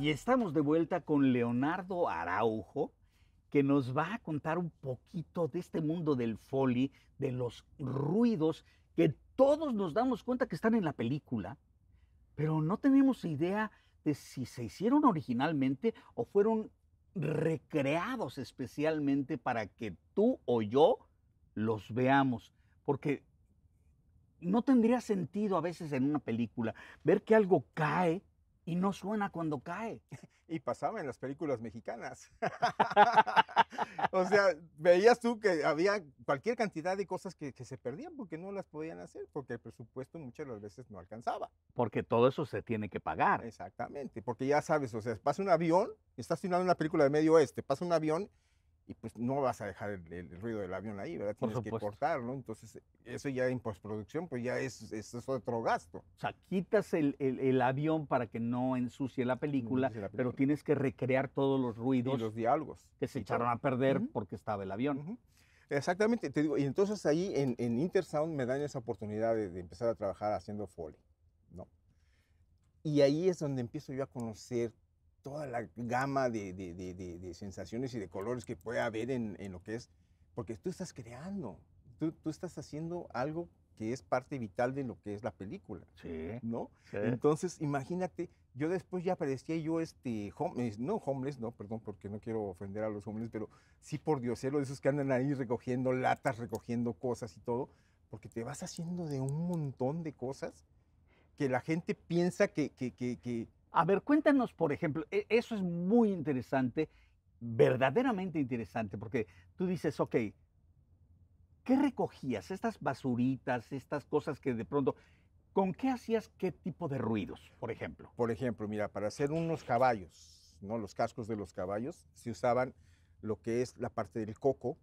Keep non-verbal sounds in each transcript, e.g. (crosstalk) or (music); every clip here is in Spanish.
Y estamos de vuelta con Leonardo Araujo, que nos va a contar un poquito de este mundo del foley, de los ruidos que todos nos damos cuenta que están en la película, pero no tenemos idea de si se hicieron originalmente o fueron recreados especialmente para que tú o yo los veamos, porque no tendría sentido a veces en una película ver que algo cae y no suena cuando cae. (laughs) Y pasaba en las películas mexicanas. (laughs) o sea, veías tú que había cualquier cantidad de cosas que, se perdían porque no las podían hacer, porque el presupuesto muchas las veces no alcanzaba. Porque todo eso se tiene que pagar. Exactamente, porque ya sabes, o sea, pasa un avión, estás filmando una película de medio oeste, pasa un avión y pues no vas a dejar el, ruido del avión ahí, ¿verdad? Tienes que cortar, ¿no? Entonces, eso ya en postproducción, pues ya es, es otro gasto. O sea, quitas el, el, avión para que no ensucie la película, pero tienes que recrear todos los ruidos. Y los diálogos. Que se echaron a perder porque estaba el avión. Exactamente, te digo, y entonces ahí en, Intersound me dan esa oportunidad de, de empezar a trabajar haciendo Foley, ¿no? Y ahí es donde empiezo yo a conocer toda la gama de, de, de, sensaciones y de colores que puede haber en, en, lo que es, porque tú estás creando, tú, tú estás haciendo algo que es parte vital de lo que es la película. Sí. ¿No? Entonces, imagínate, yo después ya aparecía yo este homeless, no homeless, no, perdón, porque no quiero ofender a los homeless, pero sí por Dios, de esos que andan ahí recogiendo latas, recogiendo cosas y todo, porque te vas haciendo de un montón de cosas que la gente piensa que, que, que a ver, cuéntanos, por ejemplo, e, eso es muy interesante, verdaderamente interesante, porque tú dices, ok, ¿qué recogías? Estas basuritas, estas cosas que de pronto, ¿con qué hacías qué tipo de ruidos, por ejemplo? Por ejemplo, mira, para hacer unos caballos, ¿no? Los cascos de los caballos, se usaban lo que es la parte del coco,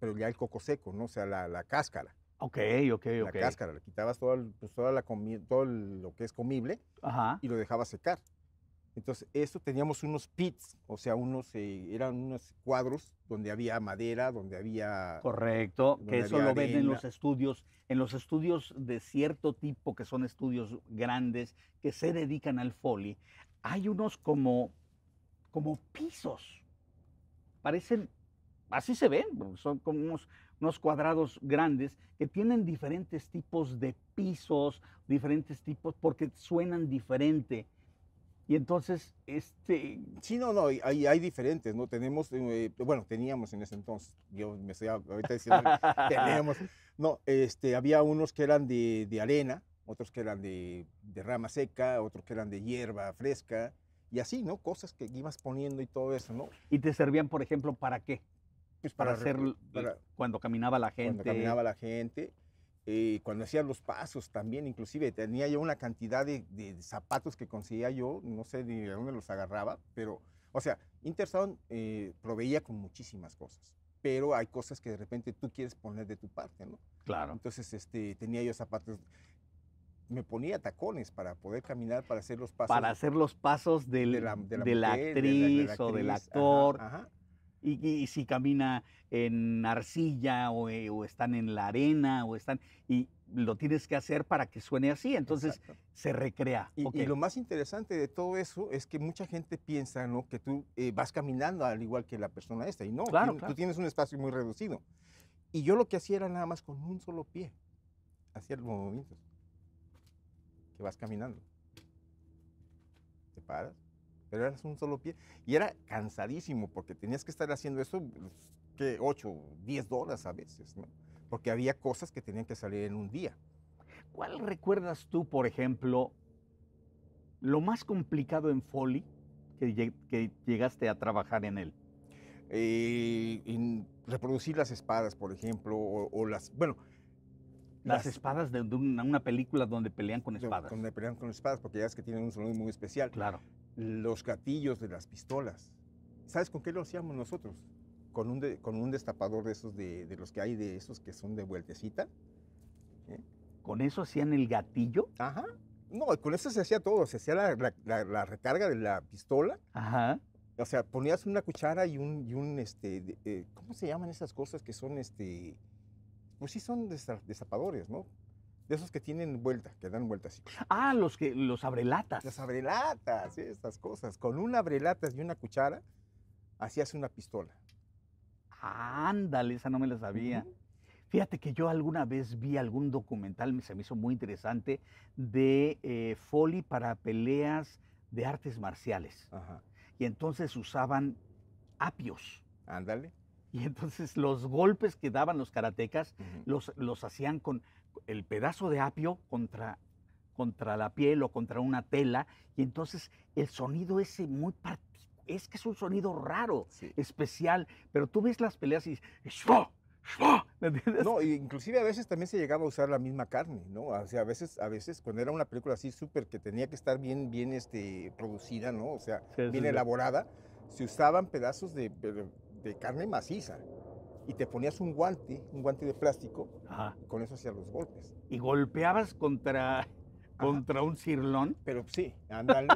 pero ya el coco seco, ¿no? O sea, la cáscara. Ok, ok, ok. La cáscara, le quitabas todo, pues, toda la todo lo que es comible y lo dejabas secar. Entonces, esto teníamos unos pits, o sea, unos, eh, eran unos cuadros donde había madera, donde había... Correcto, que eso lo ven en los estudios, en los estudios de cierto tipo, que son estudios grandes, que se dedican al foli. hay unos como, como pisos, parecen, así se ven, son como unos unos cuadrados grandes que tienen diferentes tipos de pisos, diferentes tipos, porque suenan diferente. Y entonces, este... Sí, no, no, hay, diferentes, ¿no? Tenemos, eh, bueno, teníamos en ese entonces, yo me estoy ahorita diciendo, (laughs) teníamos, no, este, había unos que eran de, arena, otros que eran de, de, rama seca, otros que eran de hierba fresca, y así, ¿no? Cosas que ibas poniendo y todo eso, ¿no? ¿Y te servían, por ejemplo, para qué? para, hacer cuando caminaba la gente. Cuando caminaba la gente. Eh, cuando hacía los pasos también, inclusive tenía yo una cantidad de, zapatos que conseguía yo, no sé ni de dónde los agarraba, pero, o sea, Interstone eh, proveía con muchísimas cosas, pero hay cosas que de repente tú quieres poner de tu parte, ¿no? Claro. Entonces, este, tenía yo zapatos, me ponía tacones para poder caminar, para hacer los pasos. Para hacer los pasos del, de la, de la, actriz, o del actor. ajá y, si camina en arcilla eh, o, están en la arena o están... Y lo tienes que hacer para que suene así, entonces se recrea. Y, lo más interesante de todo eso es que mucha gente piensa ¿no? que tú eh, vas caminando al igual que la persona esta, y no, tú, tú tienes un espacio muy reducido. Y yo lo que hacía era nada más con un solo pie, hacía los movimientos, que vas caminando. Te paras, un solo pie. Y era cansadísimo porque tenías que estar haciendo eso, que 8, 10 dólares a veces, ¿no? Porque había cosas que tenían que salir en un día. ¿Cuál recuerdas tú, por ejemplo, lo más complicado en Foley que, llegaste a trabajar en él? Eh, reproducir las espadas, por ejemplo, o, las, bueno, las, espadas de, una, una, película donde pelean con espadas. Donde pelean con espadas, porque ya es que tienen un sonido muy especial. Claro los gatillos de las pistolas. ¿Sabes con qué lo hacíamos nosotros? Con un, con un destapador de esos, de, los que hay, de esos que son de vueltecita. ¿eh? ¿Con eso hacían el gatillo? Ajá. No, con eso se hacía todo. Se hacía la, recarga de la pistola. Ajá. O sea, ponías una cuchara y un, y un este, eh, ¿cómo se llaman esas cosas que son, este, pues sí son destapadores, ¿no? De esos que tienen vuelta, que dan vuelta así. Ah, los que los abrelatas. Los abrelatas, ¿sí? estas cosas. Con un abrelatas y una cuchara hacías una pistola. Ándale, esa no me la sabía. Fíjate que yo alguna vez vi algún documental, se me hizo muy interesante, de eh, Foley para peleas de artes marciales. Ajá. Y entonces usaban apios. Ándale. Y entonces los golpes que daban los karatecas los, los hacían con el pedazo de apio contra, contra la piel o contra una tela y entonces el sonido ese muy es que es un sonido raro, especial, pero tú ves las peleas y dices, ¿Me entiendes? No, inclusive a veces también se llegaba a usar la misma carne, ¿no? O sea, a veces, a veces cuando era una película así súper que tenía que estar bien, bien este, producida, ¿no? O sea, bien elaborada, se usaban pedazos de carne maciza y te ponías un guante, un guante de plástico, con eso hacías los golpes. ¿Y golpeabas contra, contra un cirlón? Pero sí, ándale,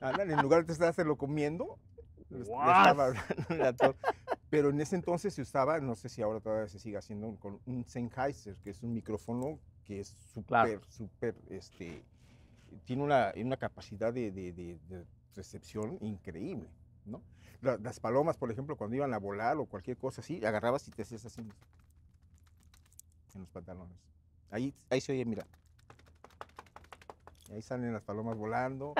ándale, en lugar de lo comiendo, pero en ese entonces se usaba, no sé si ahora todavía se sigue haciendo, con un Sennheiser, que es un micrófono que es súper, súper, este, tiene una, capacidad de recepción increíble, ¿no? las palomas, por ejemplo, cuando iban a volar o cualquier cosa así, agarrabas y te hacías así en los pantalones. Ahí, ahí se oye, mira. Ahí salen las palomas volando.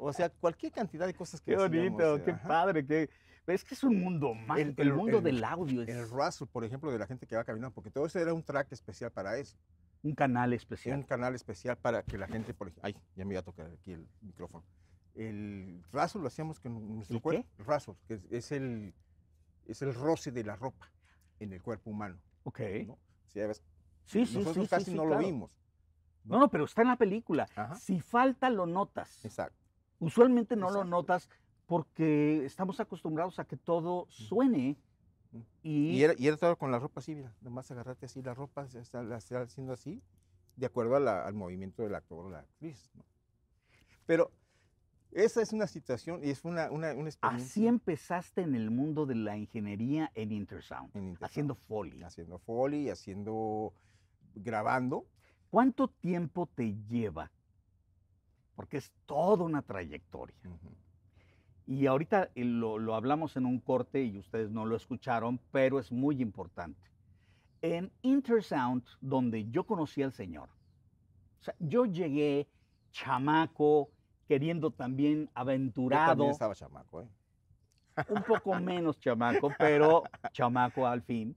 O sea, cualquier cantidad de cosas que Qué bonito, eh, qué padre, qué... Es que es un mundo más, el, mundo del audio. El Russell, por ejemplo, de la gente que va caminando, porque todo eso era un track especial para eso. Un canal especial. Un canal especial para que la gente, por ejemplo... Ay, ya me iba a tocar aquí el micrófono el raso lo hacíamos con nuestro cuerpo. Raso, que es, el, es el roce de la ropa en el cuerpo humano. Ok. ¿no? sí, sí, nosotros sí, casi no lo vimos. ¿no? ¿no? pero está en la película. Si falta, lo notas. Exacto. Usualmente no lo notas porque estamos acostumbrados a que todo suene. Y, y, era, todo con la ropa así, mira, nomás agarrarte así la ropa, está, la haciendo así, de acuerdo al movimiento del actor o la actriz. ¿no? Pero esa es una situación y es una, experiencia. Así empezaste en el mundo de la ingeniería en Intersound, haciendo Foley. Haciendo Foley, haciendo, grabando. ¿Cuánto tiempo te lleva? Porque es toda una trayectoria. Y ahorita eh, lo, lo, hablamos en un corte y ustedes no lo escucharon, pero es muy importante. En Intersound, donde yo conocí al Señor, yo llegué chamaco, queriendo también aventurado. también estaba chamaco, ¿eh? Un poco menos chamaco, pero chamaco al fin.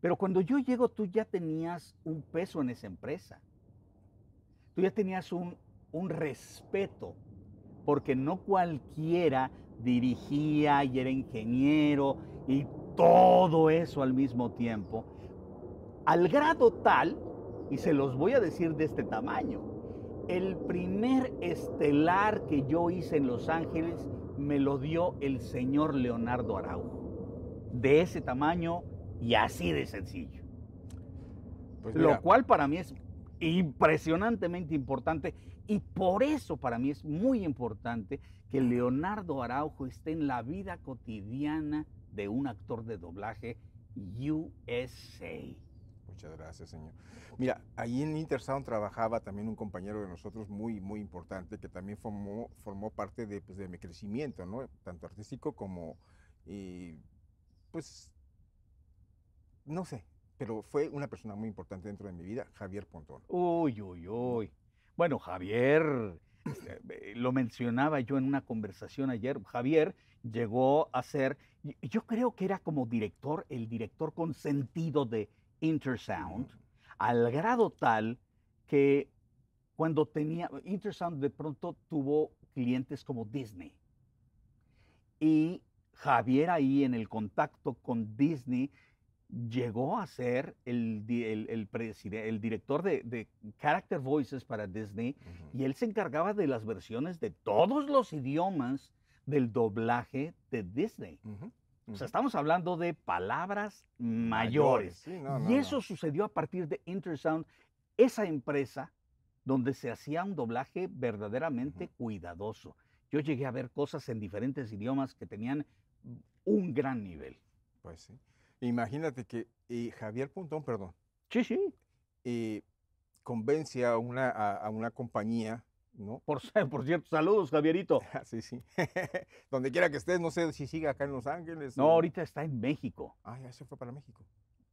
Pero cuando yo llego, tú ya tenías un peso en esa empresa. Tú ya tenías un respeto, porque no cualquiera dirigía y era ingeniero y todo eso al mismo tiempo, al grado tal, y se los voy a decir de este tamaño, el primer estelar que yo hice en Los Ángeles me lo dio el señor Leonardo Araujo. De ese tamaño y así de sencillo. Pues lo cual para mí es impresionantemente importante y por eso para mí es muy importante que Leonardo Araujo esté en la vida cotidiana de un actor de doblaje USA. Muchas gracias, señor. Mira, ahí en Intersound trabajaba también un compañero de nosotros muy, muy importante que también formó, parte pues, de, mi crecimiento, ¿no? Tanto artístico como, pues, no sé, pero fue una persona muy importante dentro de mi vida, Javier Pontón. Uy, uy, uy. Bueno, Javier, este, eh, lo mencionaba yo en una conversación ayer, Javier llegó a ser, yo creo que era como director, el director consentido de Intersound al grado tal que cuando tenía, InterSound de pronto tuvo clientes como Disney. Y Javier ahí en el contacto con Disney llegó a ser el, el, el, director de, Character Voices para Disney y él se encargaba de las versiones de todos los idiomas del doblaje de Disney. O sea, estamos hablando de palabras mayores. y eso sucedió a partir de Intersound, esa empresa donde se hacía un doblaje verdaderamente cuidadoso. Yo llegué a ver cosas en diferentes idiomas que tenían un gran nivel. Pues sí. Imagínate que eh, Javier Puntón, perdón. Sí, sí. Eh, convence a una, a una compañía por, (laughs) por cierto, saludos, Javierito. (laughs) Ah, sí, sí. (laughs) Donde quiera que estés, no sé si siga acá en Los Ángeles. No, ahorita está en México. Ah, ya se fue para México.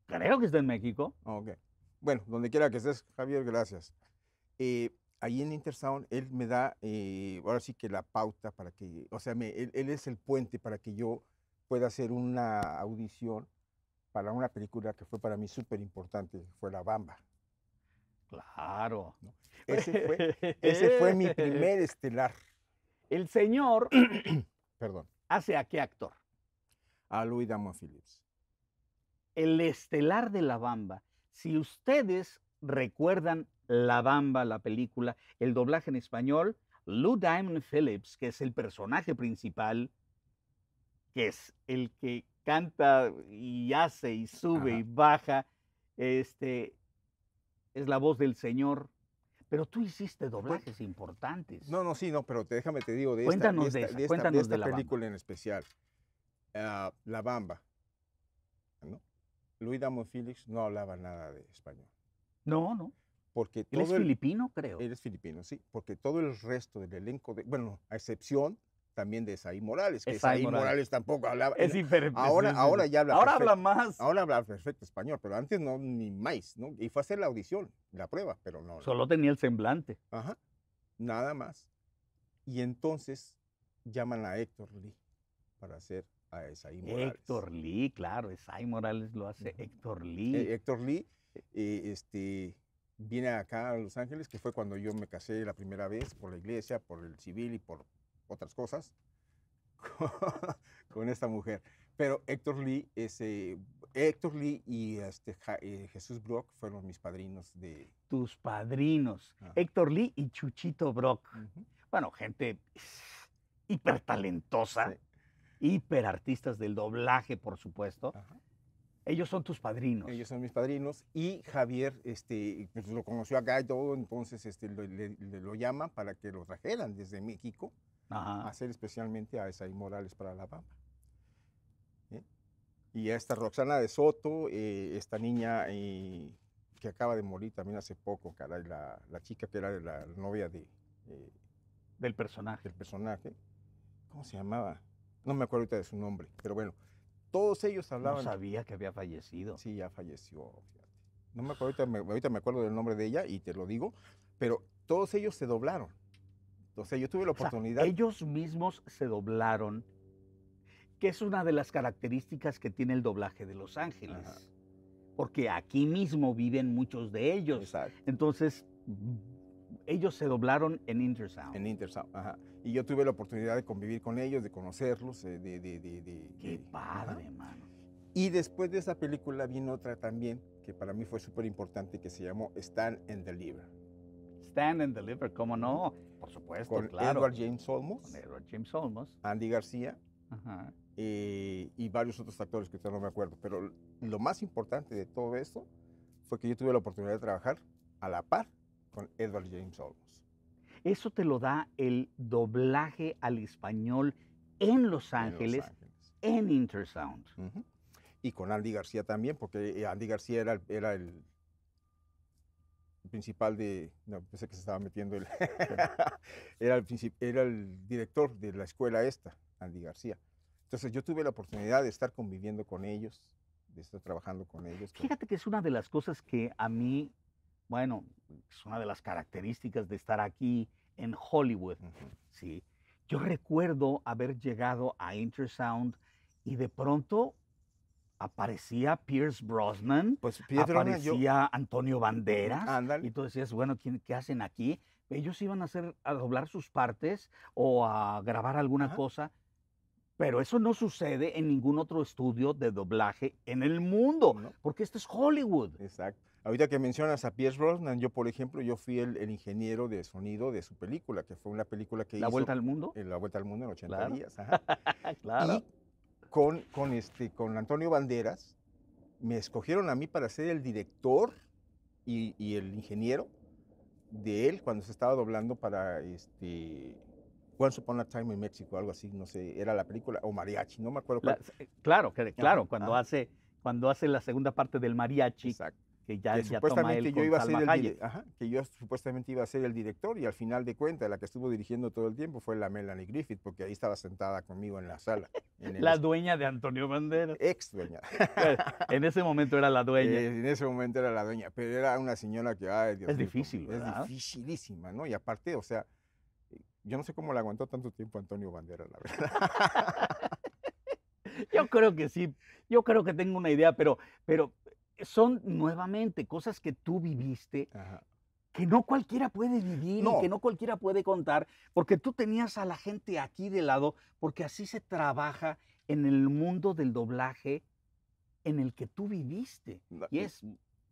Creo que está en México. Ah, ok. Bueno, donde quiera que estés, Javier, gracias. Eh, ahí en Intersound, él me da, eh, ahora sí que la pauta para que, o sea, él, él, es el puente para que yo pueda hacer una audición para una película que fue para mí súper importante, fue La Bamba. Claro. (laughs) Ese, fue, mi primer estelar. El señor, (clears throat) perdón, hace a qué actor? A Louis Damon Phillips. El estelar de La Bamba. Si ustedes recuerdan La Bamba, la película, el doblaje en español, Lou Diamond Phillips, que es el personaje principal, que es el que canta y hace y sube y baja, este, es la voz del Señor. Pero tú hiciste doblajes importantes. No, no, sí, no, pero déjame te digo de cuéntanos esta, de esta, película en especial, ah, La Bamba. ¿no? Luis Damon Félix no hablaba nada de español. No, no. Porque todo él es filipino, creo. Él es filipino, sí, porque todo el resto del elenco, de, bueno, a excepción también de Saí Morales, que Saí Morales. tampoco hablaba. Es Ahora, ahora ya habla. Ahora habla más. Ahora habla perfecto español, pero antes no, ni más, ¿no? Y fue a hacer la audición, la prueba, pero no. Solo tenía el semblante. Ajá, nada más. Y entonces llaman a Héctor Lee para hacer a Esaí Morales. Héctor Lee, claro, Esaí Morales lo hace Héctor Lee. Eh, Héctor Lee, eh, este, viene acá a Los Ángeles, que fue cuando yo me casé la primera vez por la iglesia, por el civil y por otras cosas (laughs) con, esta mujer. Pero Héctor Lee, ese, Héctor Lee y este, eh, Jesús Brock fueron mis padrinos de... Tus padrinos. Ah. Héctor Lee y Chuchito Brock. Bueno, gente hiper talentosa, hiper artistas del doblaje, por supuesto. Ellos son tus padrinos. Ellos son mis padrinos. Y Javier este, pues, lo conoció acá y todo, entonces este, lo, lo llama para que lo trajeran desde México Ajá. hacer especialmente a esa Morales para La Y a esta Roxana de Soto, eh, esta niña eh, que acaba de morir también hace poco, caray, la, la chica que era la, novia de... del personaje. el personaje. ¿Cómo se llamaba? No me acuerdo ahorita de su nombre, pero bueno, todos ellos hablaban... No sabía que había fallecido. Sí, ya falleció, No me acuerdo, ahorita ahorita me acuerdo del nombre de ella y te lo digo, pero todos ellos se doblaron. O sea, yo tuve la oportunidad. ellos mismos se doblaron, que es una de las características que tiene el doblaje de Los Ángeles. Porque aquí mismo viven muchos de ellos. Exacto. Entonces, ellos se doblaron en Intersound. En Intersound, ajá. Y yo tuve la oportunidad de convivir con ellos, de conocerlos, eh, Qué padre, hermano. Y después de esa película vino otra también, que para mí fue súper importante, que se llamó Stand and Deliver. Stand and Deliver, ¿cómo no? Por supuesto, con Edward James Olmos. Andy García. y varios otros actores que no me acuerdo. Pero lo más importante de todo esto fue que yo tuve la oportunidad de trabajar a la par con Edward James Olmos. Eso te lo da el doblaje al español en Los Ángeles, en, Intersound. Y con Andy García también, porque Andy García era, era el principal de... No, pensé que se estaba metiendo el... (laughs) era, el director de la escuela esta, Andy García. Entonces yo tuve la oportunidad de estar conviviendo con ellos, de estar trabajando con ellos. Fíjate que es una de las cosas que a mí, bueno, es una de las características de estar aquí en Hollywood, ¿sí? Yo recuerdo haber llegado a Intersound y de pronto aparecía Pierce Brosnan, pues aparecía Antonio Banderas, y tú decías, bueno, ¿quién, ¿qué hacen aquí? Ellos iban a hacer a doblar sus partes o a grabar alguna cosa, pero eso no sucede en ningún otro estudio de doblaje en el mundo, porque esto es Hollywood. Exacto. Ahorita que mencionas a Pierce Brosnan, yo por ejemplo, yo fui el, ingeniero de sonido de su película, que fue una película que hizo... ¿La Vuelta al Mundo? la Vuelta al Mundo en 80 días. (laughs) claro con, este, con Antonio Banderas, me escogieron a mí para ser el director y, el ingeniero de él cuando se estaba doblando para este, Once Upon a Time in Mexico, algo así, no sé, era la película, o Mariachi, no me acuerdo. Eh, claro, claro, cuando, hace, cuando hace la segunda parte del Mariachi, exacto que ya, supuestamente yo iba a ser el que yo supuestamente iba a ser el director y al final de cuentas la que estuvo dirigiendo todo el tiempo fue la Melanie Griffith porque ahí estaba sentada conmigo en la sala. la dueña de Antonio Bandera. Ex dueña. en ese momento era la dueña. Eh, en ese momento era la dueña, pero era una señora que es difícil, es dificilísima, ¿no? Y aparte, o sea, yo no sé cómo la aguantó tanto tiempo Antonio Bandera, la verdad. (laughs) Yo creo que sí, yo creo que tengo una idea, pero, pero son nuevamente cosas que tú viviste. Que no cualquiera puede vivir que no cualquiera puede contar, porque tú tenías a la gente aquí de lado, porque así se trabaja en el mundo del doblaje en el que tú viviste. Y es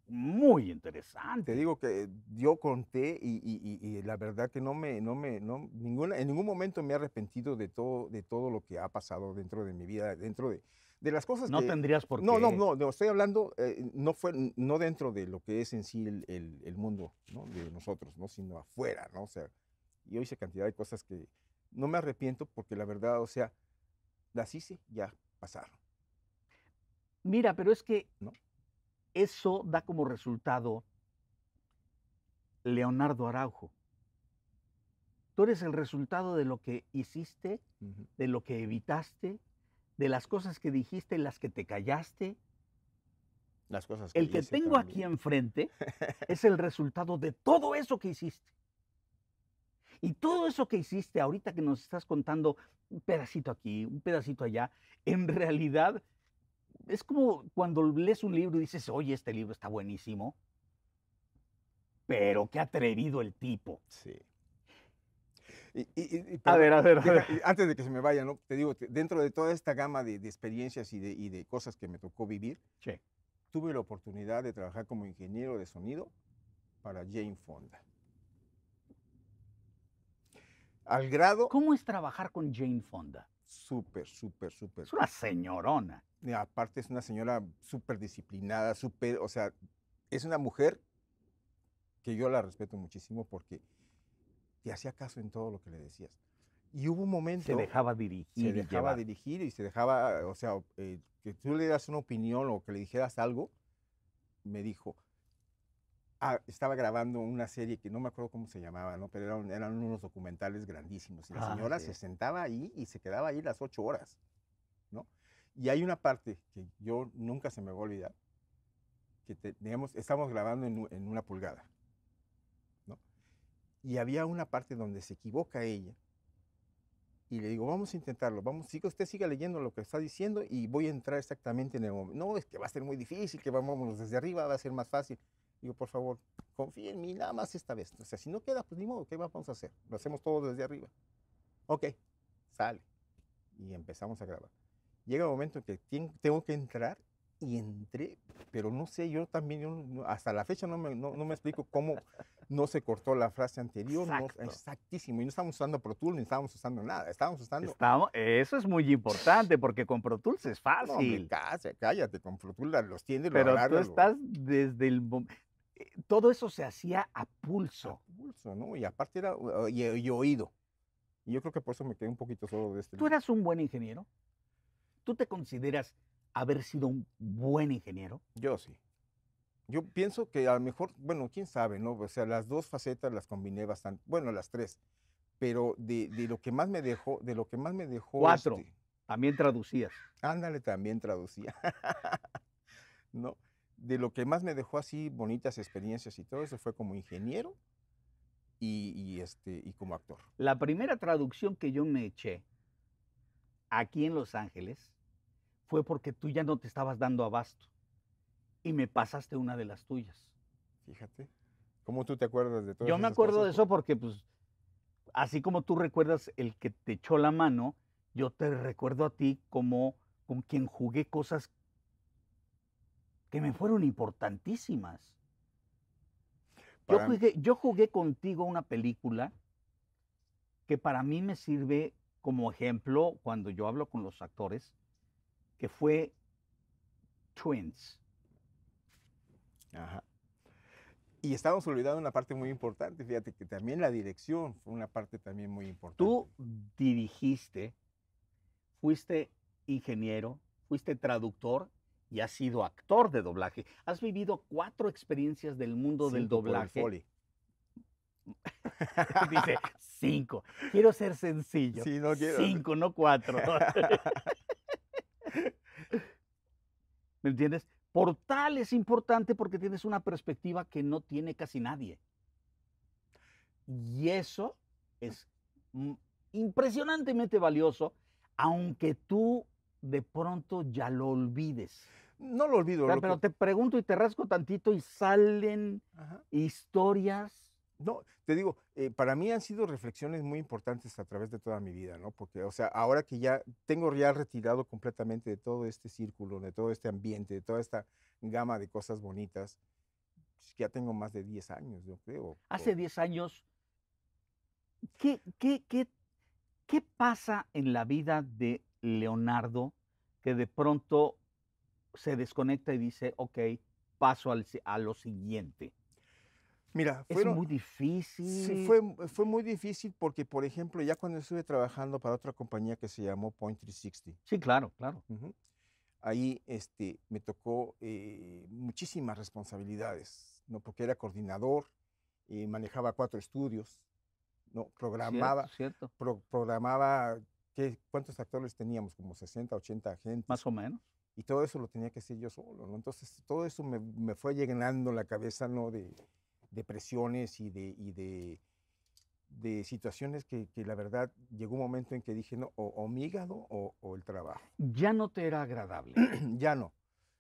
muy interesante. Te digo que yo conté y, la verdad que no me, no me, no, ninguna, en ningún momento me he arrepentido de todo, de todo lo que ha pasado dentro de mi vida, dentro de, de las cosas no tendrías por qué. No, no, no, estoy hablando, eh, no, fue, no dentro de lo que es en sí el, mundo de nosotros, ¿no? sino afuera, ¿no? O sea, yo hice cantidad de cosas que no me arrepiento porque la verdad, o sea, las hice, ya pasaron. Mira, pero es que eso da como resultado Leonardo Araujo. Tú eres el resultado de lo que hiciste, de lo que evitaste, de las cosas que dijiste, las que te callaste. Las cosas El que tengo aquí enfrente (laughs) es el resultado de todo eso que hiciste. Y todo eso que hiciste ahorita que nos estás contando, un pedacito aquí, un pedacito allá, en realidad es como cuando lees un libro y dices, oye, este libro está buenísimo, pero qué atrevido el tipo. Sí a ver, a ver, Antes de que se me vaya, ¿no? Te digo, dentro de toda esta gama de, experiencias y de, cosas que me tocó vivir, tuve la oportunidad de trabajar como ingeniero de sonido para Jane Fonda. Al grado... ¿Cómo es trabajar con Jane Fonda? Súper, súper, súper. Es una señorona. aparte es una señora súper disciplinada, súper, o sea, es una mujer que yo la respeto muchísimo porque y hacía caso en todo lo que le decías. Y hubo un momento... Se dejaba dirigir. Se dejaba dirigir y se dejaba, o sea, eh, que tú le dieras una opinión o que le dijeras algo, me dijo, ah, estaba grabando una serie que no me acuerdo cómo se llamaba, ¿no? Pero eran, eran unos documentales grandísimos. Y la ah, señora se sentaba ahí y se quedaba ahí las ocho horas, ¿no? Y hay una parte que yo nunca se me va a olvidar, que teníamos, estamos grabando en una pulgada. Y había una parte donde se equivoca ella. Y le digo, vamos a intentarlo, vamos, que usted siga leyendo lo que está diciendo y voy a entrar exactamente en el momento. No, es que va a ser muy difícil, que vamos desde arriba, va a ser más fácil. Digo, por favor, confíe en mí nada más esta vez. O sea, si no queda, pues ni modo, ¿qué vamos a hacer? Lo hacemos todo desde arriba. Ok, sale. Y empezamos a grabar. Llega un momento en que tengo que entrar y entré, pero no sé, yo también, hasta la fecha no me, explico cómo no se cortó la frase anterior. exactísimo. Y no estábamos usando Pro Tools, ni estábamos usando nada. Estábamos usando. Estamos, eso es muy importante, porque con Pro Tools es fácil. cállate, cállate, con Pro Tools los tienes Pero tú estás desde el eh, Todo eso se hacía a pulso. A pulso, ¿no? Y aparte era. Y, y oído. Y yo creo que por eso me quedé un poquito solo de este. ¿Tú eras un buen ingeniero? ¿Tú te consideras haber sido un buen ingeniero? Yo sí. Yo pienso que a lo mejor, bueno, quién sabe, ¿no? O sea, las dos facetas las combiné bastante, bueno, las tres, pero de, de lo que más me dejó, de lo que más me dejó... Cuatro, este también traducías. Ándale, también traducía. (laughs) ¿No? De lo que más me dejó así bonitas experiencias y todo eso fue como ingeniero y, y este, y como actor. La primera traducción que yo me eché aquí en Los Ángeles fue porque tú ya no te estabas dando abasto y me pasaste una de las tuyas. Fíjate. ¿Cómo tú te acuerdas de todo Yo me acuerdo de eso porque, pues, así como tú recuerdas el que te echó la mano, yo te recuerdo a ti como con quien jugué cosas que me fueron importantísimas. Yo jugué, yo jugué, contigo una película que para mí me sirve como ejemplo cuando yo hablo con los actores que fue Twins. Ajá. Y estamos olvidando una parte muy importante, fíjate que también la dirección fue una parte también muy importante. Tú dirigiste, fuiste ingeniero, fuiste traductor y has sido actor de doblaje. Has vivido cuatro experiencias del mundo del doblaje. Por (laughs) Dice cinco. Quiero ser sencillo. Sí, no quiero. Cinco, no cuatro. (laughs) ¿Me entiendes? Portal es importante porque tienes una perspectiva que no tiene casi nadie. Y eso es impresionantemente valioso, aunque tú de pronto ya lo olvides. No lo olvido. pero te pregunto y te rasco tantito y salen historias no, te digo, eh, para mí han sido reflexiones muy importantes a través de toda mi vida, ¿no? Porque, o sea, ahora que ya tengo ya retirado completamente de todo este círculo, de todo este ambiente, de toda esta gama de cosas bonitas, pues, ya tengo más de 10 años, yo creo. Hace 10 años, ¿qué, pasa en la vida de Leonardo que de pronto se desconecta y dice, ok, paso al, a lo siguiente? Mira, fueron, es muy difícil. Sí, fue, fue muy difícil porque, por ejemplo, ya cuando estuve trabajando para otra compañía que se llamó Point 360. Sí, claro, claro. Ahí este, me tocó eh, muchísimas responsabilidades, ¿no? porque era coordinador, y eh, manejaba cuatro estudios, ¿no? programaba, cierto, programaba, ¿qué, ¿cuántos actores teníamos? Como 60, 80 agentes. Más o menos y todo eso lo tenía que hacer yo solo, ¿no? Entonces, todo eso me, me, fue llenando la cabeza, ¿no? De, depresiones y de, y de, de situaciones que, que, la verdad llegó un momento en que dije, no, o, o mi hígado o, el trabajo. Ya no te era agradable. (clears throat) ya no,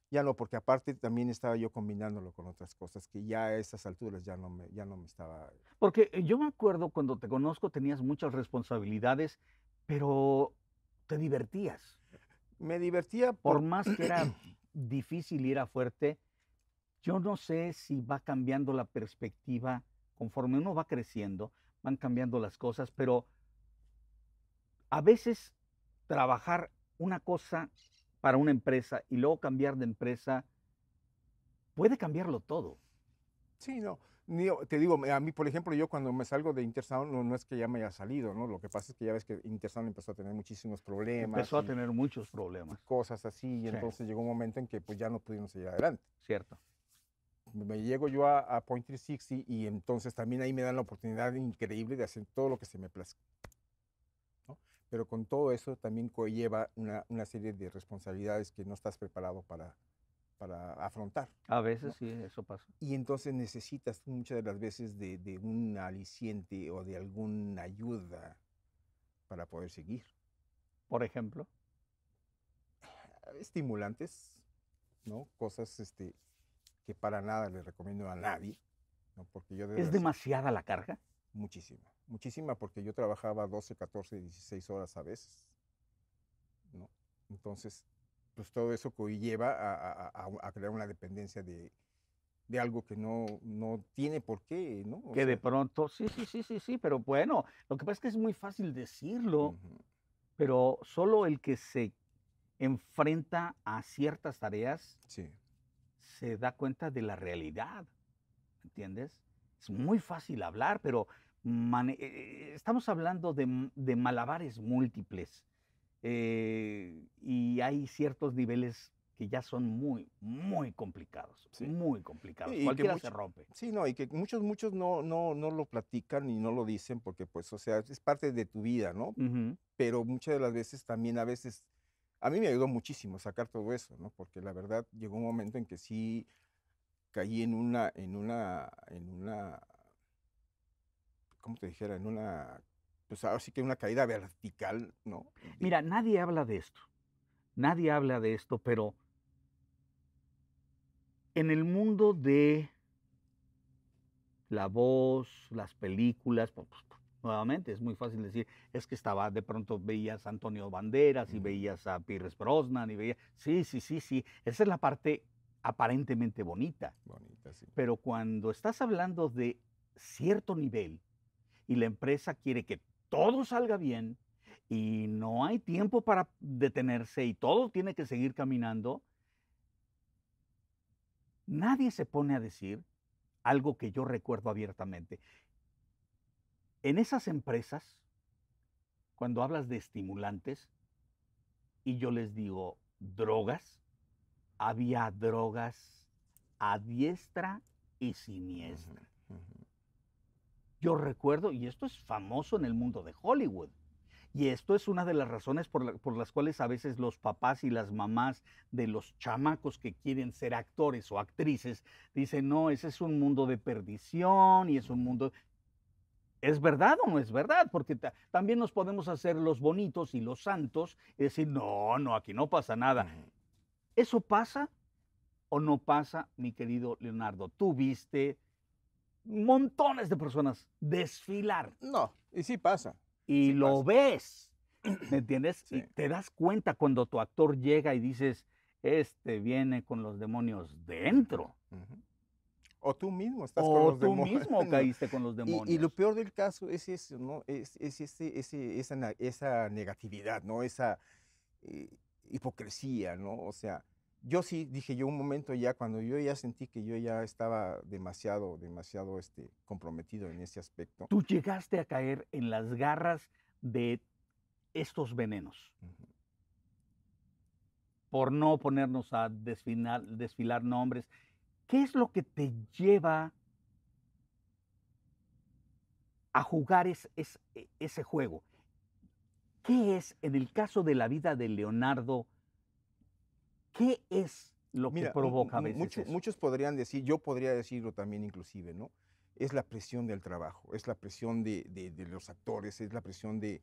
ya no, porque aparte también estaba yo combinándolo con otras cosas que ya a esas alturas ya no me, ya no me estaba... Porque eh, yo me acuerdo cuando te conozco tenías muchas responsabilidades, pero te divertías. Me divertía. Por, por más que era (clears throat) difícil y era fuerte, yo no sé si va cambiando la perspectiva conforme uno va creciendo, van cambiando las cosas, pero a veces trabajar una cosa para una empresa y luego cambiar de empresa puede cambiarlo todo. Sí, no. Te digo, a mí, por ejemplo, yo cuando me salgo de Intersound, no, es que ya me haya salido, ¿no? Lo que pasa es que ya ves que Intersound empezó a tener muchísimos problemas. Empezó a tener muchos problemas. Cosas así, y entonces llegó un momento en que pues ya no pudimos seguir adelante. Cierto me llego yo a, a Point 360 y entonces también ahí me dan la oportunidad increíble de hacer todo lo que se me plazca. Pero con todo eso también conlleva una, serie de responsabilidades que no estás preparado para, para afrontar. A veces sí, eso pasa. Y entonces necesitas muchas de las veces de, un aliciente o de alguna ayuda para poder seguir. Por ejemplo. Estimulantes, ¿no? Cosas este, que para nada le recomiendo a nadie. Porque yo ¿Es demasiada la carga? Muchísima, muchísima, porque yo trabajaba 12, 14, 16 horas a veces. Entonces, pues todo eso conlleva a, a, crear una dependencia de, algo que no, tiene por qué, ¿no? que de pronto, sí, sí, sí, sí, sí, pero bueno, lo que pasa es que es muy fácil decirlo, pero solo el que se enfrenta a ciertas tareas sí se da cuenta de la realidad, ¿entiendes? Es muy fácil hablar, pero eh, estamos hablando de, malabares múltiples eh, y hay ciertos niveles que ya son muy, muy complicados, muy complicados. Y Cualquiera se rompe. Sí, no, y que muchos, muchos no, no, no lo platican y no lo dicen porque, pues, o sea, es parte de tu vida, ¿no? Pero muchas de las veces también a veces a mí me ayudó muchísimo sacar todo eso, ¿no? Porque la verdad llegó un momento en que sí caí en una, en una, en una, ¿cómo te dijera? En una, pues ahora sí que una caída vertical, ¿no? Mira, nadie habla de esto, nadie habla de esto, pero en el mundo de la voz, las películas, pues, Nuevamente, es muy fácil decir, es que estaba, de pronto veías a Antonio Banderas y veías a Pires Brosnan y veías, sí, sí, sí, sí, esa es la parte aparentemente bonita. Bonita, sí. Pero cuando estás hablando de cierto nivel y la empresa quiere que todo salga bien y no hay tiempo para detenerse y todo tiene que seguir caminando, nadie se pone a decir algo que yo recuerdo abiertamente. En esas empresas, cuando hablas de estimulantes y yo les digo drogas, había drogas a diestra y siniestra. Yo recuerdo, y esto es famoso en el mundo de Hollywood, y esto es una de las razones por, por, las cuales a veces los papás y las mamás de los chamacos que quieren ser actores o actrices dicen, no, ese es un mundo de perdición y es un mundo, ¿Es verdad o no es verdad? Porque también nos podemos hacer los bonitos y los santos y decir, no, no, aquí no pasa nada. ¿Eso pasa o no pasa, mi querido Leonardo? Tú viste montones de personas desfilar. No, y sí pasa. Y lo ves, ¿me (clears throat) entiendes? Y te das cuenta cuando tu actor llega y dices, este viene con los demonios dentro. O tú mismo estás con los demonios. O tú mismo caíste con los demonios. Y, lo peor del caso es eso, ¿no? Es, ese, esa, esa, negatividad, ¿no? Esa eh, hipocresía, ¿no? O sea, yo sí dije yo un momento ya, cuando yo ya sentí que yo ya estaba demasiado, demasiado este, comprometido en ese aspecto. Tú llegaste a caer en las garras de estos venenos. por no ponernos a desfilar, nombres ¿Qué es lo que te lleva a jugar e, ese juego? ¿Qué es, en el caso de la vida de Leonardo, qué es lo que provoca a veces Muchos podrían decir, yo podría decirlo también inclusive, ¿no? Es la presión del trabajo, es la presión de, los actores, es la presión de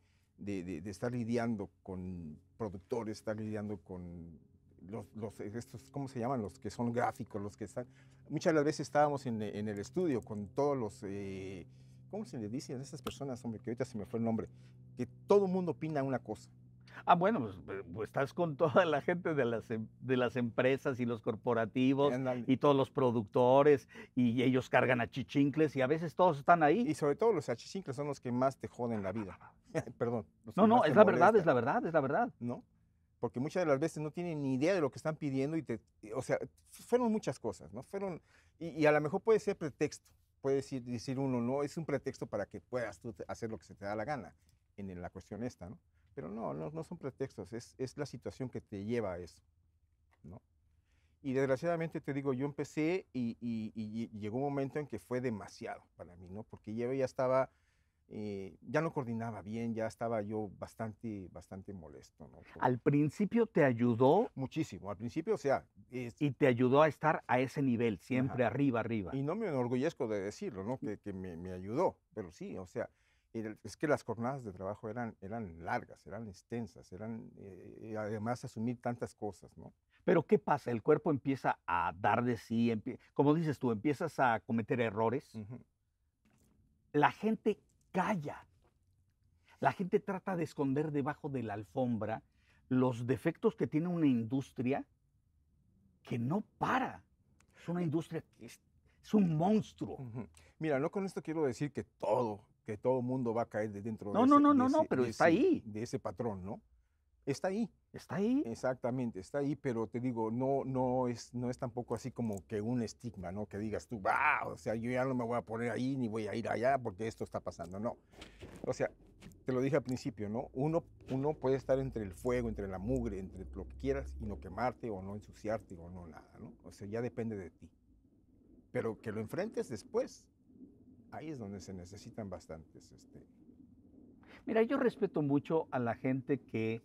estar lidiando con productores, estar lidiando con los, estos, ¿cómo se llaman? Los que son gráficos, los que están... Muchas de las veces estábamos en, el estudio con todos los... Eh, ¿Cómo se le dice a esas personas, hombre? Que ahorita se me fue el nombre. Que todo el mundo opina una cosa. Ah, bueno, pues, pues, pues, estás con toda la gente de las, em, de las empresas y los corporativos y todos los productores y ellos cargan a chichincles y a veces todos están ahí. Y sobre todo los achichincles son los que más te joden la vida. (laughs) Perdón. No, no, es la verdad, es la verdad, es la verdad. ¿No? porque muchas de las veces no tienen ni idea de lo que están pidiendo y te, o sea, fueron muchas cosas, ¿no? Fueron, y, a lo mejor puede ser pretexto, puede decir, decir, uno, no, es un pretexto para que puedas tú hacer lo que se te da la gana en la cuestión esta, ¿no? Pero no, no, no son pretextos, es, es, la situación que te lleva a eso, ¿no? Y desgraciadamente te digo, yo empecé y, llegó un momento en que fue demasiado para mí, ¿no? Porque yo ya estaba eh, ya no coordinaba bien, ya estaba yo bastante, bastante molesto. ¿Al principio te ayudó? Muchísimo, al principio, o sea... Y te ayudó a estar a ese nivel, siempre arriba, arriba. Y no me enorgullezco de decirlo, ¿no? Mm. Que, que me, ayudó, pero sí, o sea, es que las jornadas de trabajo eran, eran largas, eran extensas, eran, eh, eh, además asumir tantas cosas, ¿no? Pero ¿qué pasa? El cuerpo empieza a dar de sí, como dices tú, empiezas a cometer errores. La gente calla. La gente trata de esconder debajo de la alfombra los defectos que tiene una industria que no para. Es una eh, industria que es, un monstruo. Mira, no con esto quiero decir que todo, que todo mundo va a caer de dentro de, no, no, no, no, pero está ahí. De ese patrón, ¿no? Está ahí. Está ahí. Exactamente, está ahí, pero te digo, no, no, es, no es tampoco así como que un estigma, ¿no? Que digas tú, va, o sea, yo ya no me voy a poner ahí ni voy a ir allá porque esto está pasando, no. O sea, te lo dije al principio, ¿no? Uno, uno puede estar entre el fuego, entre la mugre, entre lo que quieras y no quemarte o no ensuciarte o no nada, ¿no? O sea, ya depende de ti. Pero que lo enfrentes después, ahí es donde se necesitan bastantes. Este... Mira, yo respeto mucho a la gente que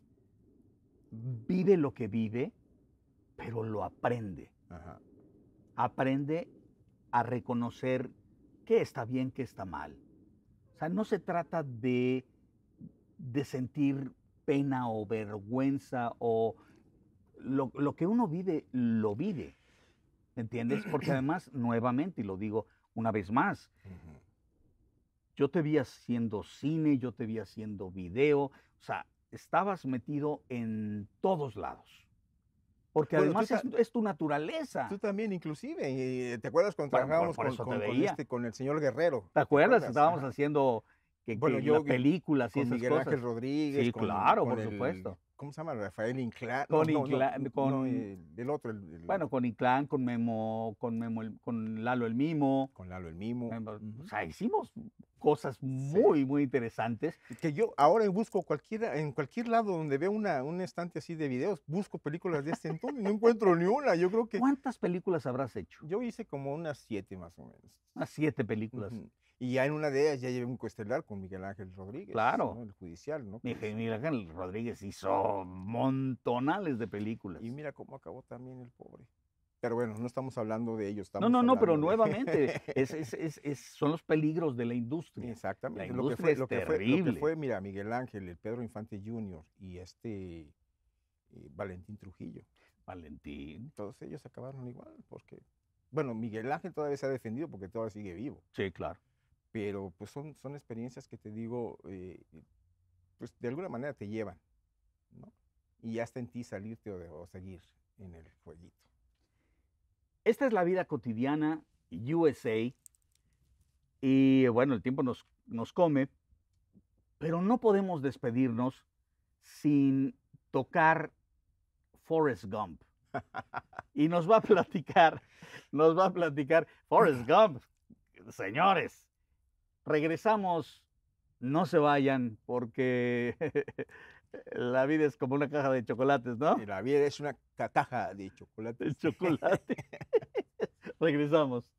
vive lo que vive, pero lo aprende. Aprende a reconocer qué está bien, qué está mal. O sea, no se trata de, de sentir pena o vergüenza o lo, que uno vive, lo vive. ¿Entiendes? Porque (clears throat) además, nuevamente, y lo digo una vez más, yo te vi haciendo cine, yo te vi haciendo video, o sea, estabas metido en todos lados. Porque además es, tu naturaleza. Tú también, inclusive. ¿Te acuerdas cuando trabajábamos este, con, el señor Guerrero? ¿Te acuerdas? Estábamos haciendo que, películas y esas Miguel Ángel Rodríguez. Sí, claro, por supuesto. ¿cómo se llama? Rafael Inclán. Con Inclán, con, eh, otro. bueno, con Inclán, con Memo, con Memo, con Lalo el Mimo. Con Lalo el Mimo. O sea, hicimos cosas muy, muy interesantes. Que yo ahora busco cualquiera, en cualquier lado donde veo un estante así de videos, busco películas de este entonces, no encuentro ni una. Yo creo que. ¿Cuántas películas habrás hecho? Yo hice como unas siete más o menos. Unas siete películas. Y ya en una de ellas ya llevé un cuestelar con Miguel Ángel Rodríguez. Claro. El judicial, ¿no? Miguel, Ángel Rodríguez hizo montonales de películas. Y mira cómo acabó también el pobre. Pero bueno, no estamos hablando de ellos. No, no, no, pero nuevamente, es, (laughs) es, es, son los peligros de la industria. Exactamente. lo que fue, terrible. fue, lo fue, mira, Miguel Ángel, el Pedro Infante Jr. y este eh, Valentín Trujillo. Valentín. Todos ellos acabaron igual, porque, bueno, Miguel Ángel todavía se ha defendido porque todavía sigue vivo. Sí, claro. Pero pues son, son experiencias que te digo, eh, eh, pues de alguna manera te llevan, ¿no? Y ya está en ti salirte o, seguir en el jueguito. Esta es la vida cotidiana USA. Y bueno, el tiempo nos, nos come, pero no podemos despedirnos sin tocar Forrest Gump. Y nos va a platicar, nos va a platicar Forrest Gump, señores, Regresamos, no se vayan porque (laughs) la vida es como una caja de chocolates, ¿no? la vida es una caja de chocolates. chocolate. (laughs) (laughs) Regresamos.